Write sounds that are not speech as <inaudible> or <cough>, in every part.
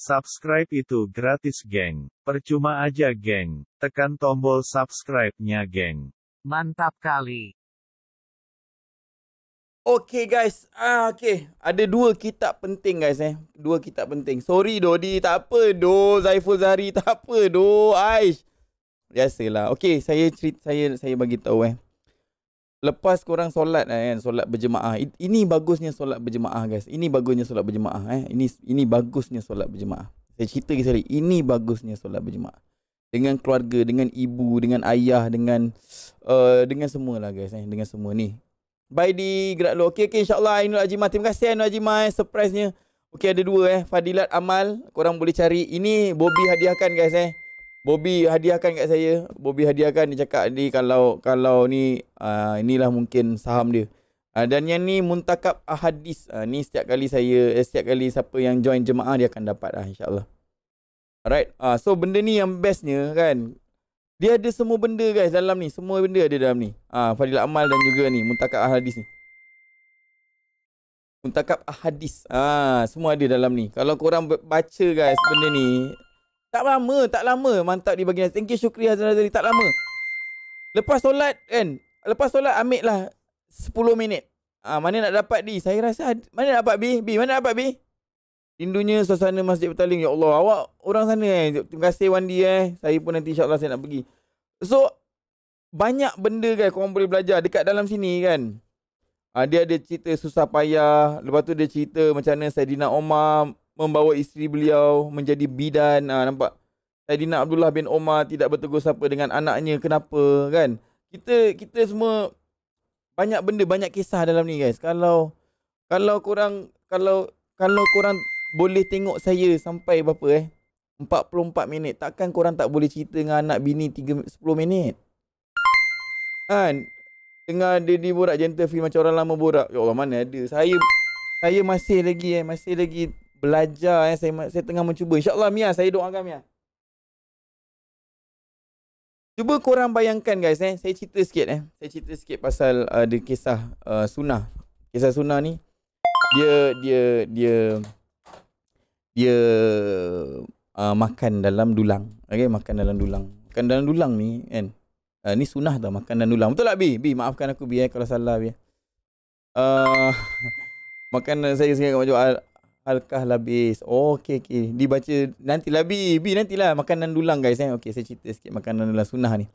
Subscribe itu gratis geng. Percuma aja geng. Tekan tombol subscribe-nya geng. Mantap kali. Okay guys. Ah, okay. Ada dua kitab penting guys eh. Dua kitab penting. Sorry Dodi. Tak apa do. Zaiful Zari. <laughs> Tak apa do. Aish. Biasalah. Okay. Saya cerita. Saya, saya bagi tahu eh lepas korang solat eh, kan solat berjemaah ini bagusnya solat berjemaah guys ini bagusnya solat berjemaah eh ini ini bagusnya solat berjemaah saya cerita ke sekali ini bagusnya solat berjemaah dengan keluarga dengan ibu dengan ayah dengan uh, dengan lah, guys eh dengan semua ni bye di gerak lo okey okey insyaallah Ainul Ajimah terima kasih Ainul Ajimah eh. surprise nya okey ada dua eh Fadilat Amal korang boleh cari ini Bobby hadiahkan guys eh Bobby hadiahkan kat saya. Bobby hadiahkan dia cakap ni kalau kalau ni uh, inilah mungkin saham dia. Uh, dan yang ni muntakab ahadis. Uh, ni setiap kali saya eh, setiap kali siapa yang join jemaah dia akan dapat lah insya Alright. Uh, so benda ni yang bestnya kan. Dia ada semua benda guys dalam ni. Semua benda ada dalam ni. Ah uh, fadilah amal dan juga ni muntakab ahadis ni. Muntakab ahadis. Ah uh, semua ada dalam ni. Kalau korang baca guys benda ni tak lama, tak lama mantap di bagian. Thank you Syukri Hazan Razali. Tak lama. Lepas solat kan. Lepas solat ambil lah 10 minit. ha, mana nak dapat di? Saya rasa mana nak dapat B? B mana nak dapat B? Rindunya suasana Masjid Petaling. Ya Allah, awak orang sana eh. Terima kasih Wandi eh. Saya pun nanti insya saya nak pergi. So banyak benda kan korang boleh belajar dekat dalam sini kan. Ha, dia ada cerita susah payah. Lepas tu dia cerita macam mana Saidina Omar membawa isteri beliau menjadi bidan. Ha, nampak? Saidina Abdullah bin Omar tidak bertegur sapa dengan anaknya. Kenapa kan? Kita kita semua banyak benda, banyak kisah dalam ni guys. Kalau kalau korang kalau kalau korang boleh tengok saya sampai berapa eh? 44 minit. Takkan korang tak boleh cerita dengan anak bini 3, 10 minit? Kan? Dengan dia borak gentle feel macam orang lama borak. Ya Allah mana ada. Saya saya masih lagi eh. Masih lagi belajar eh saya saya tengah mencuba insyaallah Mia saya doakan Mia Cuba korang bayangkan guys eh saya cerita sikit eh saya cerita sikit pasal ada uh, kisah uh, sunnah kisah sunnah ni dia dia dia dia uh, makan dalam dulang okey makan dalam dulang makan dalam dulang ni kan uh, ni sunnah dah makan dalam dulang betul tak bi bi maafkan aku bi eh, kalau salah bi eh. uh, <laughs> makan saya sekarang kat Alkah Labis. Oh, okey, okey. Dibaca nantilah, B. B, nantilah. Makanan dulang, guys. Eh. okay saya cerita sikit makanan dulang sunnah ni.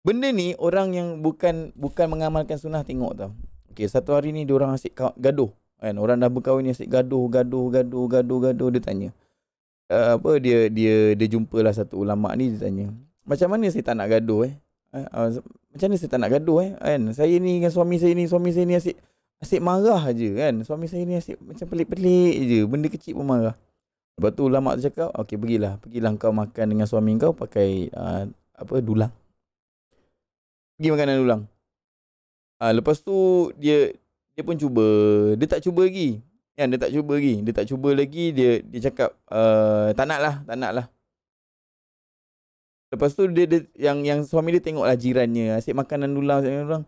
Benda ni, orang yang bukan bukan mengamalkan sunnah tengok tau. okay satu hari ni, orang asyik gaduh. Kan? Orang dah berkahwin ni asyik gaduh, gaduh, gaduh, gaduh, gaduh. Dia tanya. Uh, apa dia dia dia jumpalah satu ulama ni dia tanya macam mana saya tak nak gaduh eh uh, uh, macam mana saya tak nak gaduh eh kan saya ni dengan suami saya ni suami saya ni asyik Asyik marah je kan Suami saya ni asyik macam pelik-pelik je Benda kecil pun marah Lepas tu lah tu cakap Okay pergilah Pergilah kau makan dengan suami kau Pakai uh, Apa Dulang Pergi makanan dulang uh, Lepas tu Dia Dia pun cuba Dia tak cuba lagi Kan dia tak cuba lagi Dia tak cuba lagi Dia dia cakap uh, Tak nak lah Tak nak lah Lepas tu dia, dia, Yang yang suami dia tengok lah jirannya Asyik makanan dulang Asyik makanan dulang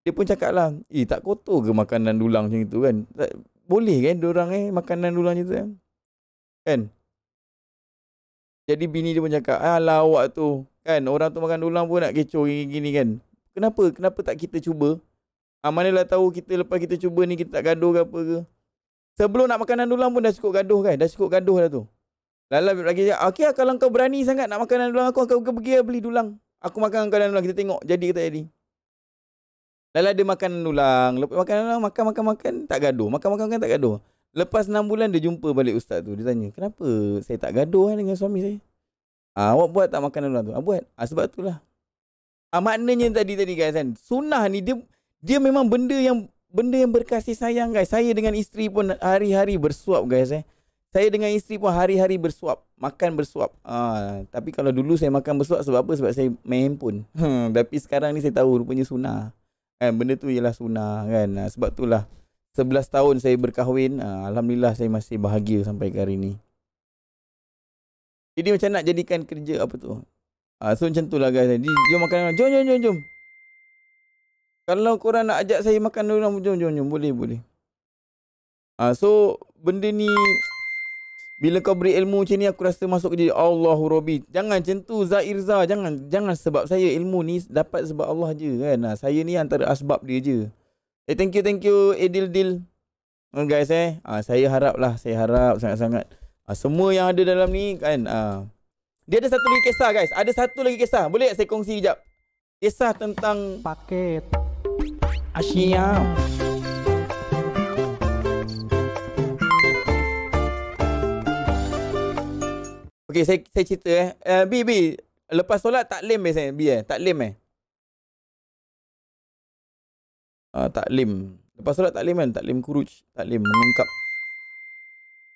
dia pun cakap lah, eh tak kotor ke makanan dulang macam itu kan? Tak, boleh kan orang eh makanan dulang macam itu kan? Kan? Jadi bini dia pun cakap, alah awak tu kan orang tu makan dulang pun nak kecoh gini-gini kan? Kenapa? Kenapa tak kita cuba? Ha, manalah tahu kita lepas kita cuba ni kita tak gaduh ke apa ke? Sebelum nak makanan dulang pun dah cukup gaduh kan? Dah cukup gaduh dah tu. Lala lagi cakap, ah, okey lah kalau kau berani sangat nak makanan dulang aku akan pergi beli dulang. Aku makan makanan dulang kita tengok jadi ke tak jadi. Lala dia makan ulang. Lepas makan ulang, makan, makan, makan. Tak gaduh. Makan, makan, makan, tak gaduh. Lepas enam bulan, dia jumpa balik ustaz tu. Dia tanya, kenapa saya tak gaduh kan dengan suami saya? Ah, awak buat tak makan ulang tu? Ah, buat. Ah, sebab itulah. Ah, maknanya tadi tadi guys kan. Sunnah ni dia dia memang benda yang benda yang berkasih sayang guys. Saya dengan isteri pun hari-hari bersuap guys eh. Saya dengan isteri pun hari-hari bersuap, makan bersuap. Ah, tapi kalau dulu saya makan bersuap sebab apa? Sebab saya main handphone. Hmm, <laughs> tapi sekarang ni saya tahu rupanya sunnah kan benda tu ialah sunnah kan ah, sebab itulah 11 tahun saya berkahwin ah, alhamdulillah saya masih bahagia sampai ke hari ni jadi macam nak jadikan kerja apa tu ah, so macam tu lah guys jom makan jom jom jom jom kalau korang nak ajak saya makan dulu jom jom jom boleh boleh so benda ni bila kau beri ilmu macam ni aku rasa masuk jadi Allahu Rabbi. Jangan macam Zairza, jangan jangan sebab saya ilmu ni dapat sebab Allah je kan. Nah, saya ni antara asbab dia je. Eh thank you thank you Edil eh, Dil. Oh, guys eh. Ah saya lah, saya harap sangat-sangat ah, semua yang ada dalam ni kan ah. Dia ada satu lagi kisah guys. Ada satu lagi kisah. Boleh tak saya kongsi kejap? Kisah tentang paket. Asia. Okay, saya saya cerita eh. Uh, B, B. Lepas solat tak taklim biasanya. B eh. Taklim eh. Uh, ah, taklim. Lepas solat tak taklim kan? Taklim kuruj. Taklim mengungkap.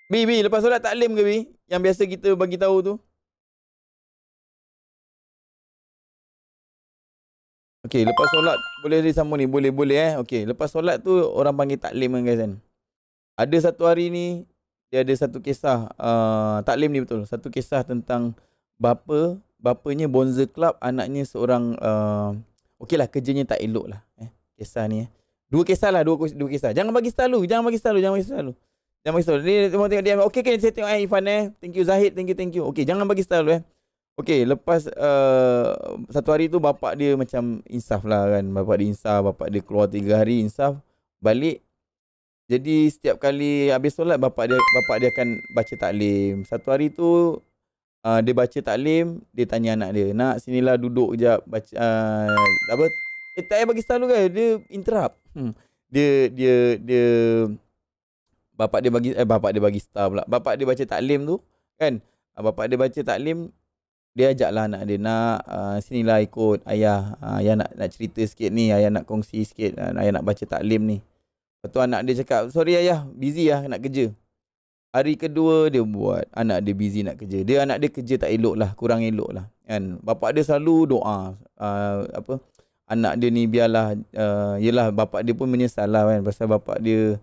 B, B. Lepas solat tak taklim ke B? Yang biasa kita bagi tahu tu. Okay, lepas solat boleh disambung ni. Boleh, boleh eh. okay, lepas solat tu orang panggil tak taklim kan guys kan? Ada satu hari ni, dia ada satu kisah uh, taklim ni betul satu kisah tentang bapa bapanya bonza club anaknya seorang uh, okeylah kerjanya tak elok lah eh kisah ni eh. dua kisah lah dua dua kisah jangan bagi selalu jangan bagi selalu jangan bagi selalu jangan bagi selalu ni tengok tengok dia okey kan saya tengok eh Ifan eh thank you Zahid thank you thank you okey jangan bagi selalu eh okey lepas uh, satu hari tu bapak dia macam insaf lah kan bapak dia insaf bapak dia keluar tiga hari insaf balik jadi setiap kali habis solat bapak dia bapak dia akan baca taklim. Satu hari tu uh, dia baca taklim, dia tanya anak dia, "Nak sinilah duduk jap baca uh, apa?" Eh, tak ayah bagi selalu kan, dia interrupt. Hmm. Dia dia dia bapak dia bagi eh bapak dia bagi star pula. Bapak dia baca taklim tu kan. Ah, bapak dia baca taklim dia ajaklah anak dia nak uh, sinilah ikut ayah. Uh, ayah nak nak cerita sikit ni, ayah nak kongsi sikit, uh, ayah nak baca taklim ni. Lepas tu anak dia cakap, sorry ayah, busy lah nak kerja. Hari kedua dia buat, anak dia busy nak kerja. Dia anak dia kerja tak elok lah, kurang elok lah. Kan? Bapak dia selalu doa, uh, apa anak dia ni biarlah, uh, yelah bapak dia pun menyesal lah kan. Pasal bapak dia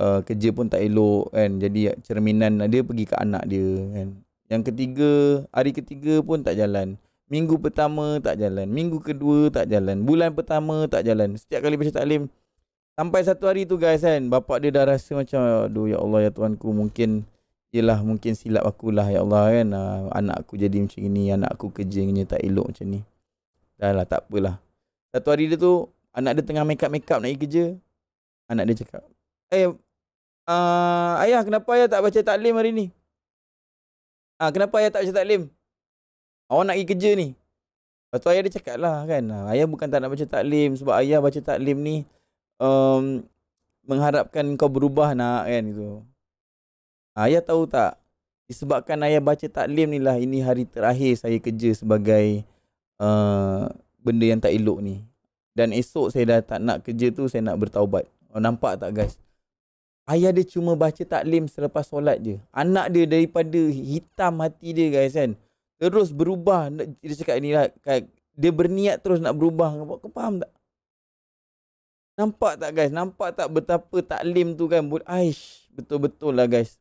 uh, kerja pun tak elok kan. Jadi cerminan dia pergi ke anak dia kan. Yang ketiga, hari ketiga pun tak jalan. Minggu pertama tak jalan. Minggu kedua tak jalan. Bulan pertama tak jalan. Setiap kali baca taklim, Sampai satu hari tu guys kan Bapak dia dah rasa macam Aduh ya Allah ya Tuhan ku mungkin Yelah mungkin silap akulah ya Allah kan uh, Anak aku jadi macam ni Anak aku kerjanya tak elok macam ni Dah lah tak apalah Satu hari dia tu Anak dia tengah make up make up nak pergi kerja Anak dia cakap Eh hey, uh, ah, Ayah kenapa ayah tak baca taklim hari ni Ah uh, Kenapa ayah tak baca taklim Awak nak pergi kerja ni Lepas tu ayah dia cakap lah kan ah, Ayah bukan tak nak baca taklim Sebab ayah baca taklim ni um, mengharapkan kau berubah nak kan itu. Ayah tahu tak? Disebabkan ayah baca taklim ni lah ini hari terakhir saya kerja sebagai uh, benda yang tak elok ni. Dan esok saya dah tak nak kerja tu saya nak bertaubat. Oh, nampak tak guys? Ayah dia cuma baca taklim selepas solat je. Anak dia daripada hitam hati dia guys kan. Terus berubah. Dia cakap ni lah. Dia berniat terus nak berubah. Kau faham tak? Nampak tak guys? Nampak tak betapa taklim tu kan? Aish, betul-betul lah guys.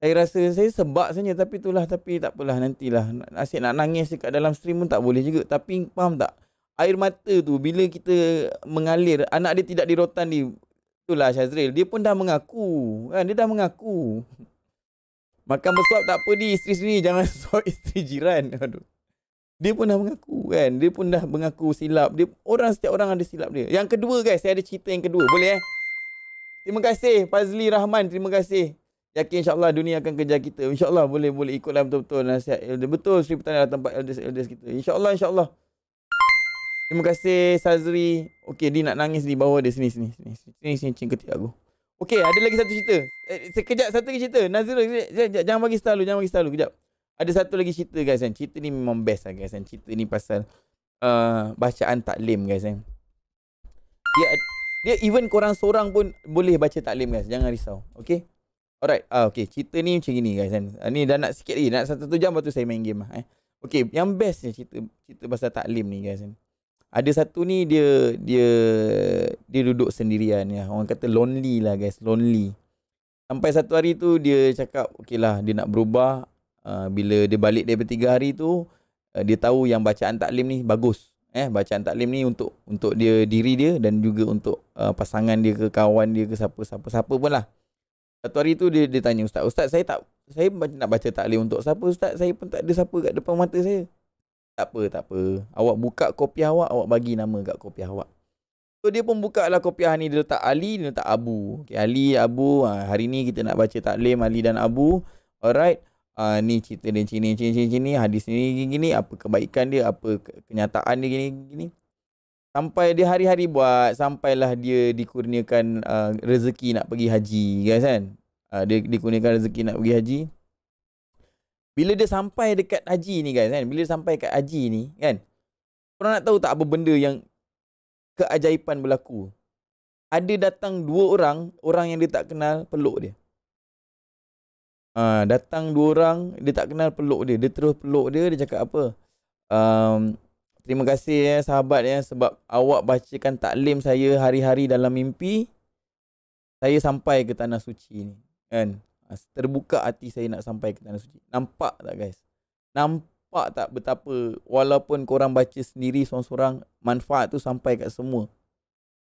Saya rasa saya sebab saja tapi itulah tapi tak apalah nantilah. Asyik nak nangis dekat dalam stream pun tak boleh juga. Tapi faham tak? Air mata tu bila kita mengalir anak dia tidak dirotan ni. Itulah Syazril. Dia pun dah mengaku. Kan? Dia dah mengaku. Makan bersuap tak apa ni isteri sini. Jangan <laughs> suap isteri jiran. Aduh dia pun dah mengaku kan dia pun dah mengaku silap dia orang setiap orang ada silap dia yang kedua guys saya ada cerita yang kedua boleh eh terima kasih Fazli Rahman terima kasih Yakin insyaAllah dunia akan kejar kita. InsyaAllah boleh boleh ikutlah betul-betul nasihat elder. Betul Sri Petani adalah tempat elders-elders kita. InsyaAllah, insyaAllah. Terima kasih Sazri. Okey, dia nak nangis di bawah dia. Sini, sini, sini. Sini, sini, cing ketik aku. Okey, ada lagi satu cerita. Eh, sekejap, satu lagi cerita. Nazrul, jangan bagi style Jangan bagi style Kejap. Ada satu lagi cerita guys kan. Cerita ni memang best lah guys kan. Cerita ni pasal uh, bacaan taklim guys kan. Dia, dia even korang seorang pun boleh baca taklim guys. Jangan risau. Okay? Alright. Ah, okay. Cerita ni macam gini guys kan. Ah, ni dah nak sikit lagi. Nak satu jam lepas tu saya main game lah. Eh. Okay. Yang bestnya cerita, cerita pasal taklim ni guys kan. Ada satu ni dia dia dia duduk sendirian ya. Orang kata lonely lah guys. Lonely. Sampai satu hari tu dia cakap okey lah dia nak berubah Ah, bila dia balik daripada tiga hari tu uh, dia tahu yang bacaan taklim ni bagus eh bacaan taklim ni untuk untuk dia diri dia dan juga untuk uh, pasangan dia ke kawan dia ke siapa siapa siapa pun lah satu hari tu dia dia tanya ustaz ustaz saya tak saya nak baca taklim untuk siapa ustaz saya pun tak ada siapa kat depan mata saya tak apa tak apa awak buka kopi awak awak bagi nama kat kopi awak So dia pun buka lah kopiah ni Dia letak Ali Dia letak Abu okay, Ali, Abu Hari ni kita nak baca taklim Ali dan Abu Alright uh, ni cerita dia macam ni, macam ni, macam ni, hadis ni, gini, gini, apa kebaikan dia, apa kenyataan dia, gini, gini. Sampai dia hari-hari buat, sampailah dia dikurniakan uh, rezeki nak pergi haji, guys kan? Uh, dia dikurniakan rezeki nak pergi haji. Bila dia sampai dekat haji ni guys kan, bila dia sampai dekat haji ni kan, korang nak tahu tak apa benda yang keajaiban berlaku? Ada datang dua orang, orang yang dia tak kenal peluk dia. Ha, datang dua orang Dia tak kenal peluk dia Dia terus peluk dia Dia cakap apa um, Terima kasih ya sahabat ya Sebab awak bacakan taklim saya Hari-hari dalam mimpi Saya sampai ke tanah suci ni Kan ha, Terbuka hati saya nak sampai ke tanah suci Nampak tak guys Nampak tak betapa Walaupun korang baca sendiri Sorang-sorang Manfaat tu sampai kat semua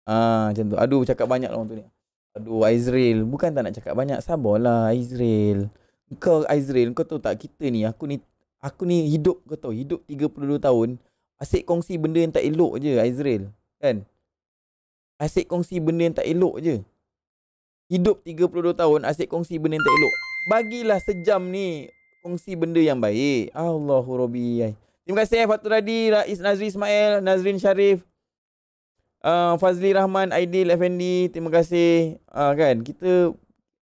Ah, ha, Macam tu Aduh cakap banyak lah orang tu ni Aduh Aizril Bukan tak nak cakap banyak Sabarlah Aizril Kau Aizril Kau tahu tak kita ni Aku ni Aku ni hidup kau tahu Hidup 32 tahun Asyik kongsi benda yang tak elok je Aizril Kan Asyik kongsi benda yang tak elok je Hidup 32 tahun Asyik kongsi benda yang tak elok Bagilah sejam ni Kongsi benda yang baik Allahu Rabbi Terima kasih Fatur Radi Rais Nazri Ismail Nazrin Sharif uh, Fazli Rahman Aidil FND terima kasih uh, kan kita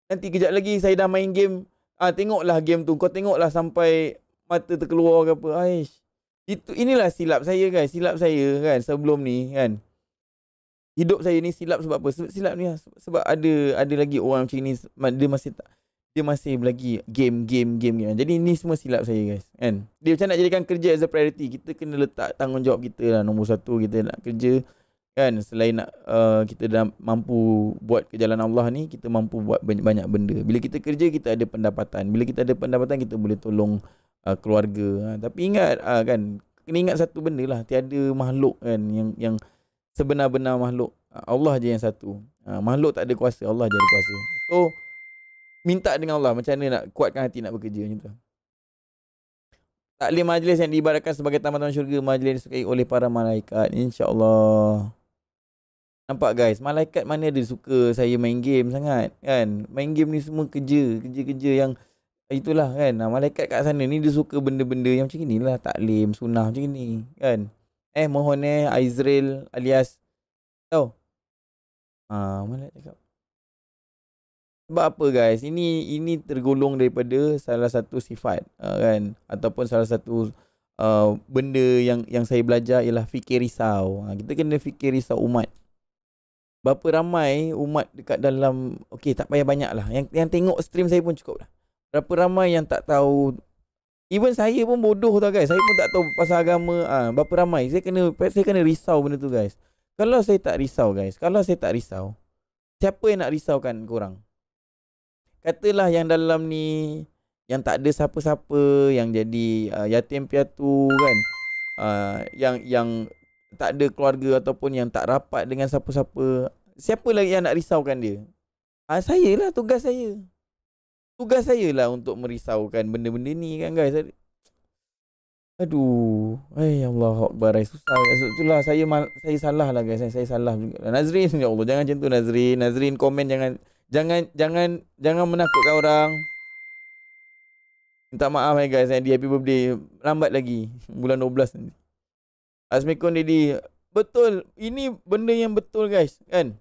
nanti kejap lagi saya dah main game uh, tengoklah game tu kau tengoklah sampai mata terkeluar ke apa aish itu inilah silap saya guys kan. silap saya kan sebelum ni kan hidup saya ni silap sebab apa sebab silap ni lah. sebab ada ada lagi orang macam ni dia masih tak dia masih lagi game game game game jadi ni semua silap saya guys kan dia macam nak jadikan kerja as a priority kita kena letak tanggungjawab kita lah nombor satu kita nak kerja kan selain nak uh, kita dah mampu buat kejalan Allah ni kita mampu buat banyak-banyak benda bila kita kerja kita ada pendapatan bila kita ada pendapatan kita boleh tolong uh, keluarga ha, tapi ingat uh, kan kena ingat satu benda lah tiada makhluk kan yang yang sebenar-benar makhluk Allah je yang satu uh, makhluk tak ada kuasa Allah je ada kuasa so minta dengan Allah macam mana nak kuatkan hati nak bekerja macam tu Taklim majlis yang diibaratkan sebagai taman-taman syurga majlis disukai oleh para malaikat Insya Allah. Nampak guys, malaikat mana ada suka saya main game sangat kan? Main game ni semua kerja, kerja-kerja yang itulah kan. Nah, malaikat kat sana ni dia suka benda-benda yang macam inilah, taklim, sunnah macam ni kan. Eh mohon eh Azrail alias tau. Oh. Ah, ha, malaikat Sebab apa guys? Ini ini tergolong daripada salah satu sifat ah, kan ataupun salah satu Uh, benda yang yang saya belajar ialah fikir risau. kita kena fikir risau umat berapa ramai umat dekat dalam okey tak payah banyak lah yang yang tengok stream saya pun cukup lah berapa ramai yang tak tahu even saya pun bodoh tu guys saya pun tak tahu pasal agama ha, berapa ramai saya kena saya kena risau benda tu guys kalau saya tak risau guys kalau saya tak risau siapa yang nak risaukan korang katalah yang dalam ni yang tak ada siapa-siapa yang jadi uh, yatim piatu kan uh, yang yang tak ada keluarga ataupun yang tak rapat dengan siapa-siapa siapa lagi yang nak risaukan dia ha, saya lah tugas saya tugas saya lah untuk merisaukan benda-benda ni kan guys Aduh, eh, ay ya Allah Akbar, eh, susah. So, itulah saya mal, saya salah lah guys, saya, eh, saya salah juga. Nazrin, ya Allah, jangan macam tu Nazrin. Nazrin komen jangan jangan jangan jangan menakutkan orang. Minta maaf eh guys, eh. happy birthday. Lambat lagi bulan 12 nanti. Assalamualaikum Daddy. Betul. Ini benda yang betul guys. Kan?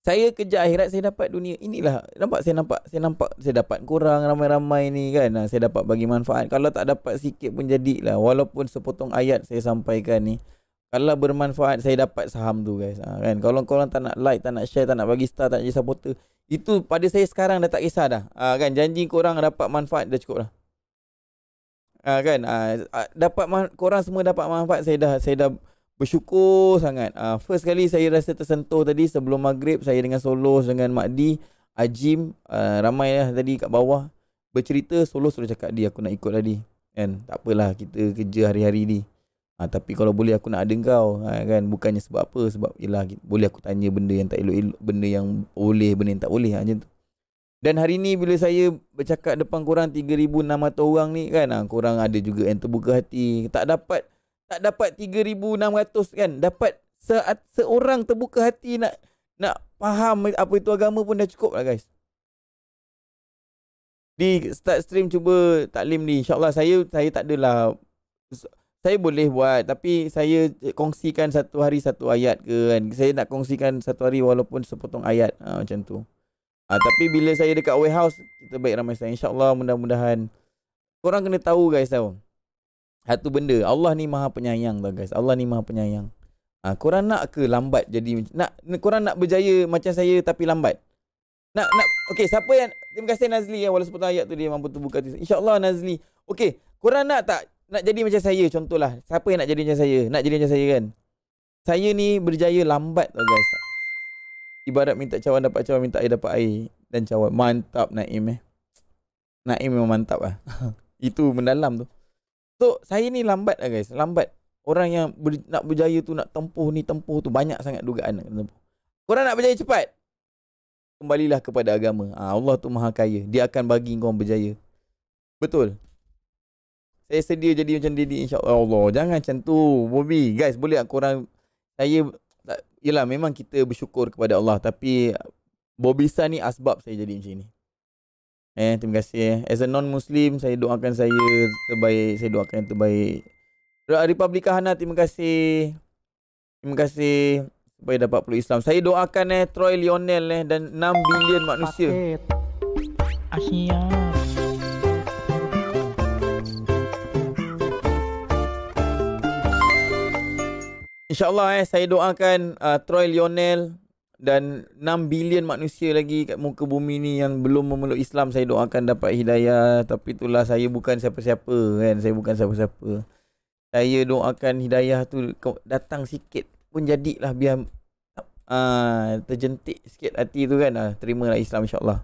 Saya kejar akhirat saya dapat dunia. Inilah. Nampak saya nampak. Saya nampak saya dapat kurang ramai-ramai ni kan. Ha, saya dapat bagi manfaat. Kalau tak dapat sikit pun jadilah. Walaupun sepotong ayat saya sampaikan ni. Kalau bermanfaat saya dapat saham tu guys. Ha, kan? Kalau korang tak nak like, tak nak share, tak nak bagi star, tak nak jadi supporter. Itu pada saya sekarang dah tak kisah dah. Ha, kan? Janji korang dapat manfaat dah cukup lah uh, kan uh, dapat korang semua dapat manfaat saya dah saya dah bersyukur sangat uh, first kali saya rasa tersentuh tadi sebelum maghrib saya dengan Solo dengan Makdi Ajim uh, ramai lah tadi kat bawah bercerita Solo suruh cakap dia aku nak ikut tadi lah, kan tak apalah kita kerja hari-hari ni Ha, tapi kalau boleh aku nak ada kau ha, kan bukannya sebab apa sebab ialah boleh aku tanya benda yang tak elok-elok benda yang boleh benda yang tak boleh ha, macam tu dan hari ni bila saya bercakap depan korang 3,600 orang ni kan ha, Korang ada juga yang terbuka hati Tak dapat tak dapat 3,600 kan Dapat se- seorang terbuka hati nak nak faham apa itu agama pun dah cukup lah guys Di start stream cuba taklim ni InsyaAllah saya saya tak adalah Saya boleh buat tapi saya kongsikan satu hari satu ayat ke kan Saya nak kongsikan satu hari walaupun sepotong ayat ha, macam tu Ha, tapi bila saya dekat warehouse, kita baik ramai saya. InsyaAllah mudah-mudahan. Korang kena tahu guys tau. Satu benda. Allah ni maha penyayang tau guys. Allah ni maha penyayang. Ha, korang nak ke lambat jadi nak korang nak berjaya macam saya tapi lambat. Nak nak Okay, siapa yang terima kasih Nazli ya eh, Walau sebutan ayat tu dia mampu terbuka hati. insya Nazli. Okay, korang nak tak nak jadi macam saya contohlah. Siapa yang nak jadi macam saya? Nak jadi macam saya kan? Saya ni berjaya lambat tau guys ibarat minta cawan dapat cawan minta air dapat air dan cawan mantap Naim eh Naim memang mantap lah <laughs> itu mendalam tu so saya ni lambat lah guys lambat orang yang ber, nak berjaya tu nak tempuh ni tempuh tu banyak sangat dugaan nak tempuh korang nak berjaya cepat kembalilah kepada agama ha, Allah tu maha kaya dia akan bagi korang berjaya betul saya sedia jadi macam dia ni insyaAllah Allah jangan macam tu Bobby guys boleh tak korang saya Yelah memang kita bersyukur kepada Allah Tapi Bobisa ni asbab saya jadi macam ni Eh terima kasih As a non-Muslim Saya doakan saya terbaik Saya doakan yang terbaik Republika Hana terima kasih Terima kasih Supaya dapat peluk Islam Saya doakan eh Troy Lionel eh Dan 6 bilion manusia Asyik InsyaAllah eh, saya doakan uh, Troy Lionel dan 6 bilion manusia lagi kat muka bumi ni yang belum memeluk Islam saya doakan dapat hidayah tapi itulah saya bukan siapa-siapa kan saya bukan siapa-siapa saya doakan hidayah tu datang sikit pun jadilah biar uh, terjentik sikit hati tu kan uh, terimalah Islam insyaAllah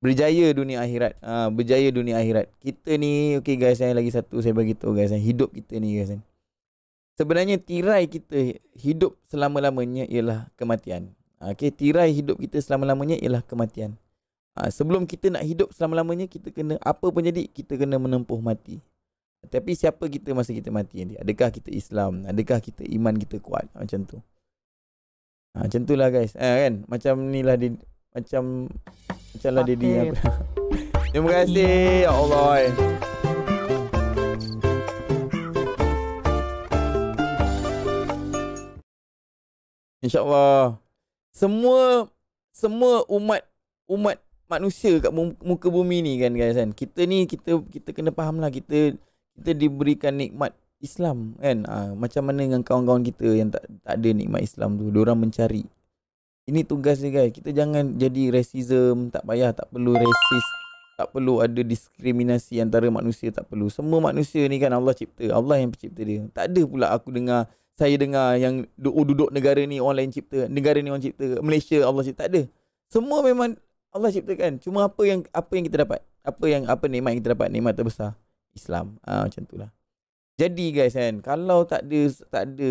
berjaya dunia akhirat uh, berjaya dunia akhirat kita ni okay guys saya lagi satu saya bagi tahu guys hidup kita ni guys ni kan sebenarnya tirai kita hidup selama-lamanya ialah kematian. Ah, okey, tirai hidup kita selama-lamanya ialah kematian. Ha, sebelum kita nak hidup selama-lamanya kita kena apa pun jadi kita kena menempuh mati. Tapi siapa kita masa kita mati nanti? Adakah kita Islam? Adakah kita iman kita kuat? Ah, macam tu. Ha, macam tu lah guys. Eh, kan? Macam ni lah di, macam macam lah Didi. <laughs> Terima kasih. Ya Allah. Eh. InsyaAllah. Semua semua umat umat manusia kat muka bumi ni kan guys kan. Kita ni kita kita kena lah kita kita diberikan nikmat Islam kan. Ha, macam mana dengan kawan-kawan kita yang tak tak ada nikmat Islam tu. Diorang mencari. Ini tugas dia guys. Kita jangan jadi racism, tak payah, tak perlu rasis tak perlu ada diskriminasi antara manusia tak perlu semua manusia ni kan Allah cipta Allah yang pencipta dia tak ada pula aku dengar saya dengar yang oh, duduk negara ni orang lain cipta, negara ni orang cipta, Malaysia Allah cipta tak ada. Semua memang Allah ciptakan. Cuma apa yang apa yang kita dapat? Apa yang apa nikmat yang kita dapat? Nikmat terbesar Islam. Ah ha, macam itulah. Jadi guys kan, kalau tak ada tak ada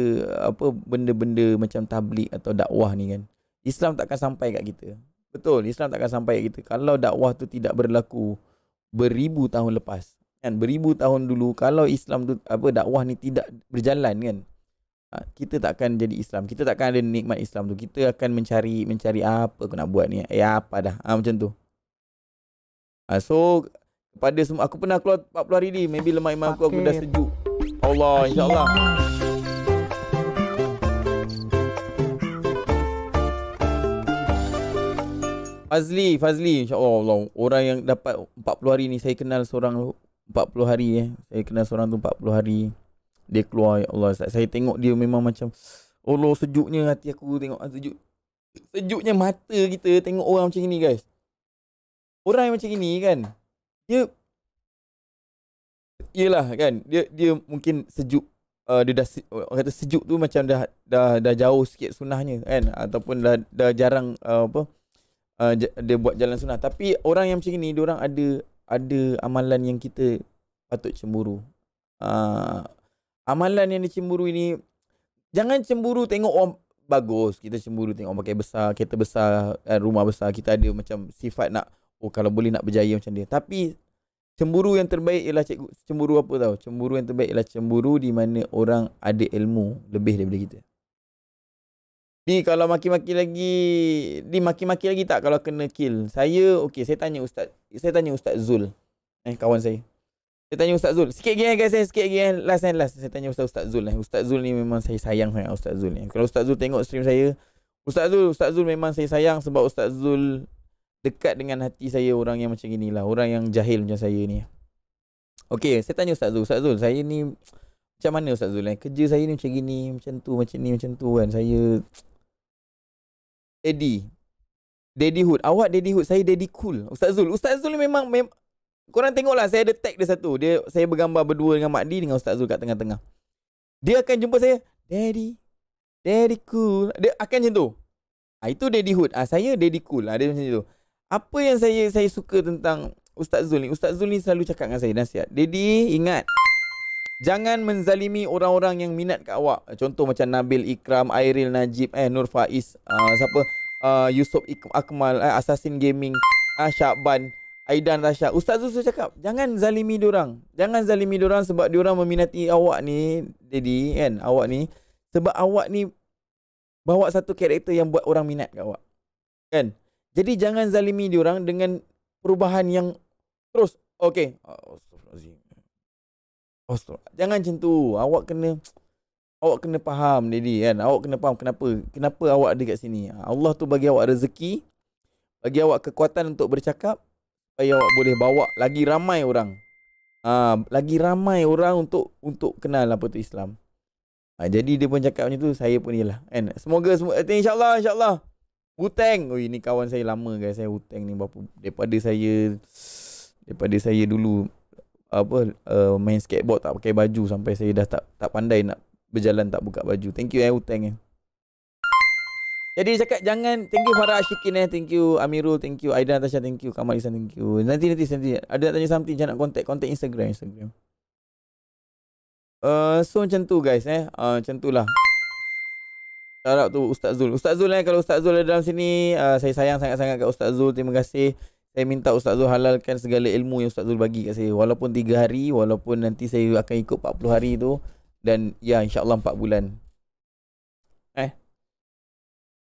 apa benda-benda macam tablik atau dakwah ni kan, Islam tak akan sampai kat kita. Betul, Islam tak akan sampai kat kita kalau dakwah tu tidak berlaku beribu tahun lepas. Kan beribu tahun dulu kalau Islam tu apa dakwah ni tidak berjalan kan, Ah, kita tak akan jadi Islam. Kita tak akan ada nikmat Islam tu. Kita akan mencari mencari apa aku nak buat ni. Eh apa dah. Ha, macam tu. Ha, so pada semua aku pernah keluar 40 hari ni. Maybe lemak iman aku aku dah sejuk. Allah insyaAllah. Fazli, Fazli insyaAllah Allah. Orang yang dapat 40 hari ni Saya kenal seorang 40 hari eh. Saya kenal seorang tu 40 hari dia keluar ya Allah Ustaz. Saya tengok dia memang macam Allah sejuknya hati aku tengok ah, sejuk. Sejuknya mata kita tengok orang macam ni guys. Orang yang macam ni kan. Dia Yelah kan dia dia mungkin sejuk uh, dia dah orang kata sejuk tu macam dah dah dah jauh sikit sunahnya kan ataupun dah dah jarang uh, apa uh, dia buat jalan sunnah tapi orang yang macam ni dia orang ada ada amalan yang kita patut cemburu uh, amalan yang dicemburu ini jangan cemburu tengok orang bagus kita cemburu tengok orang pakai besar kereta besar eh, rumah besar kita ada macam sifat nak oh kalau boleh nak berjaya macam dia tapi cemburu yang terbaik ialah cikgu cemburu apa tahu cemburu yang terbaik ialah cemburu di mana orang ada ilmu lebih daripada kita di kalau maki-maki lagi di maki-maki lagi tak kalau kena kill saya okey saya tanya ustaz saya tanya ustaz Zul eh kawan saya saya tanya Ustaz Zul. Sikit lagi kan guys. Eh, sikit lagi kan. Last and last. Saya tanya Ustaz Zul. lah. Ustaz Zul ni memang saya sayang sangat Ustaz Zul ni. Kalau Ustaz Zul tengok stream saya. Ustaz Zul. Ustaz Zul memang saya sayang. Sebab Ustaz Zul dekat dengan hati saya orang yang macam inilah. Orang yang jahil macam saya ni. Okay. Saya tanya Ustaz Zul. Ustaz Zul. Saya ni... Macam mana Ustaz Zul? Eh? Kerja saya ni macam gini, macam tu, macam ni, macam tu kan. Saya... Daddy. Daddyhood. Awak daddyhood. Saya daddy cool. Ustaz Zul. Ustaz Zul memang... mem. Korang tengoklah saya ada tag dia satu. Dia saya bergambar berdua dengan Makdi dengan Ustaz Zul kat tengah-tengah. Dia akan jumpa saya, "Daddy. Daddy cool." Dia akan macam tu. Ha, itu daddy hood. Ha, saya daddy cool. Ha, dia macam tu. Apa yang saya saya suka tentang Ustaz Zul ni? Ustaz Zul ni selalu cakap dengan saya nasihat. Daddy, ingat. Jangan menzalimi orang-orang yang minat kat awak. Contoh macam Nabil Ikram, Airil Najib, eh Nur Faiz, uh, siapa? Uh, Yusof Akmal, eh, Assassin Gaming, uh, Syakban. Aidan Rashad. Ustaz Zul cakap, jangan zalimi diorang. Jangan zalimi diorang sebab diorang meminati awak ni, Daddy, kan? Awak ni. Sebab awak ni bawa satu karakter yang buat orang minat kat awak. Kan? Jadi jangan zalimi diorang dengan perubahan yang terus. Okay. Astagfirullahaladzim. Jangan macam tu. Awak kena... Awak kena faham, Daddy, kan? Awak kena faham kenapa kenapa awak ada kat sini. Allah tu bagi awak rezeki, bagi awak kekuatan untuk bercakap, supaya awak boleh bawa lagi ramai orang ha, lagi ramai orang untuk untuk kenal apa tu Islam ha, jadi dia pun cakap macam tu saya pun ialah kan semoga semoga insyaallah insyaallah Uteng, oi ni kawan saya lama guys saya uteng ni berapa daripada saya daripada saya dulu apa uh, main skateboard tak pakai baju sampai saya dah tak tak pandai nak berjalan tak buka baju thank you eh uteng. eh. Jadi dia cakap jangan thank you Farah Ashikin eh thank you Amirul thank you Aidan Natasha thank you Kamal Isan thank you. Nanti nanti nanti ada nak tanya something jangan nak contact contact Instagram Instagram. Uh, so macam tu guys eh uh, macam tu lah. Harap tu Ustaz Zul. Ustaz Zul eh kalau Ustaz Zul ada dalam sini uh, saya sayang sangat-sangat kat Ustaz Zul. Terima kasih. Saya minta Ustaz Zul halalkan segala ilmu yang Ustaz Zul bagi kat saya. Walaupun 3 hari, walaupun nanti saya akan ikut 40 hari tu dan ya insyaallah 4 bulan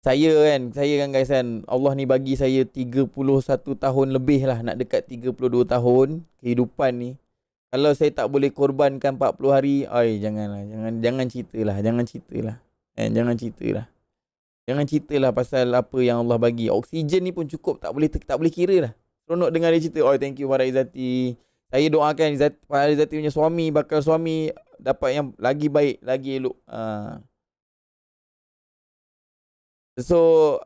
saya kan saya kan guys kan Allah ni bagi saya 31 tahun lebih lah nak dekat 32 tahun kehidupan ni kalau saya tak boleh korbankan 40 hari ai janganlah jangan jangan ceritalah jangan ceritalah eh jangan ceritalah jangan ceritalah pasal apa yang Allah bagi oksigen ni pun cukup tak boleh tak boleh kira lah seronok dengar dia cerita oi thank you Farah Izati saya doakan Izati Farah Izati punya suami bakal suami dapat yang lagi baik lagi elok ah uh. So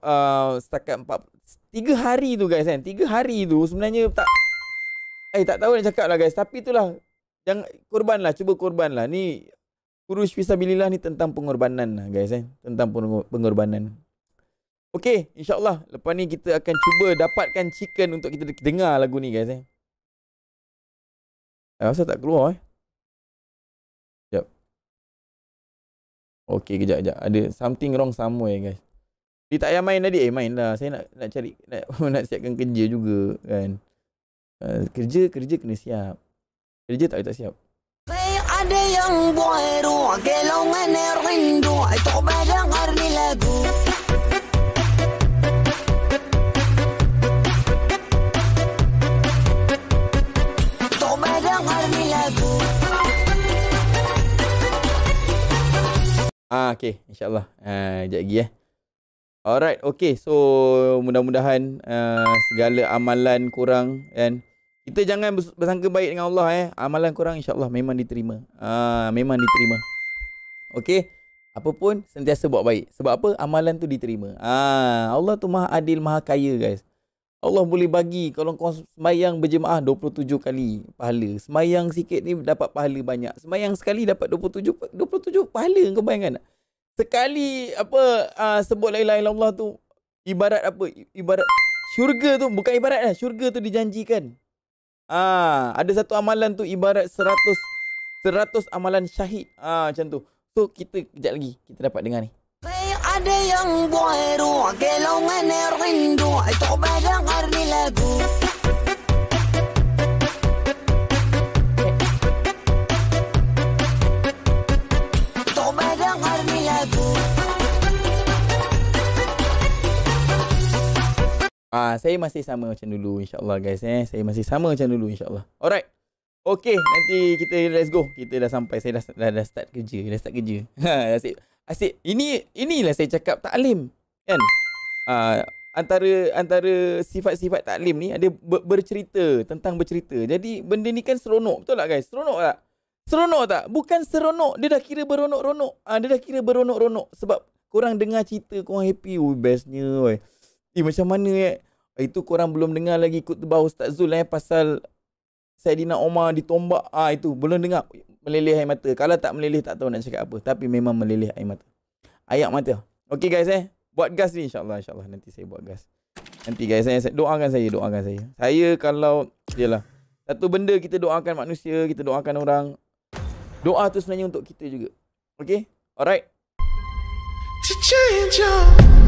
uh, setakat empat Tiga hari tu guys kan Tiga hari tu sebenarnya tak Eh tak tahu nak cakap lah guys Tapi itulah Jangan korban lah Cuba korban lah Ni Kurus Fisabilillah ni tentang pengorbanan lah guys eh Tentang pengorbanan Okay insyaAllah Lepas ni kita akan cuba dapatkan chicken Untuk kita dengar lagu ni guys eh Eh, kenapa tak keluar eh? Sekejap. Okay, kejap, kejap. Ada something wrong somewhere, guys. Dia eh, tak payah main tadi. Eh main lah. Saya nak nak cari nak, <laughs> nak siapkan kerja juga kan. Uh, kerja kerja kena siap. Kerja tak tak siap. Ada yang baru, kalau mana rindu, itu badan karni lagu. Ah, okay. InsyaAllah. Uh, sekejap lagi eh. Alright, okay. So, mudah-mudahan uh, segala amalan kurang kan. Kita jangan bersangka baik dengan Allah eh. Amalan kurang insyaAllah memang diterima. Uh, memang diterima. Okay. Apa pun, sentiasa buat baik. Sebab apa? Amalan tu diterima. Ah, uh, Allah tu maha adil, maha kaya guys. Allah boleh bagi kalau kau semayang berjemaah 27 kali pahala. Semayang sikit ni dapat pahala banyak. Semayang sekali dapat 27, 27 pahala kau bayangkan tak? sekali apa uh, sebut la ilaha illallah tu ibarat apa ibarat syurga tu bukan ibarat lah syurga tu dijanjikan ah uh, ada satu amalan tu ibarat 100 100 amalan syahid ah uh, macam tu so kita kejap lagi kita dapat dengar ni ada yang buat ruang gelongan rindu itu bagang arni lagu Ah, uh, saya masih sama macam dulu insya-Allah guys eh. Saya masih sama macam dulu insya-Allah. Alright. Okay, nanti kita let's go. Kita dah sampai. Saya dah dah, dah start kerja. Dah start kerja. <laughs> Ha, asyik. Asyik. Ini inilah saya cakap taklim. Kan? Ah, uh, antara antara sifat-sifat taklim ni ada bercerita tentang bercerita. Jadi benda ni kan seronok, betul tak guys? Seronok tak? Seronok tak? Bukan seronok. Dia dah kira beronok-ronok. Ah, uh, dia dah kira beronok-ronok sebab kurang dengar cerita korang happy. Oh, bestnya. Oi. Eh macam mana eh Itu eh, korang belum dengar lagi Kutubah Ustaz Zul eh Pasal Saidina Omar ditombak Ah itu Belum dengar Meleleh air mata Kalau tak meleleh tak tahu nak cakap apa Tapi memang meleleh air mata Ayak mata Okay guys eh Buat gas ni insyaAllah insyaAllah nanti saya buat gas Nanti guys eh Doakan saya Doakan saya Saya kalau Yalah Satu benda kita doakan manusia Kita doakan orang Doa tu sebenarnya untuk kita juga Okay Alright To change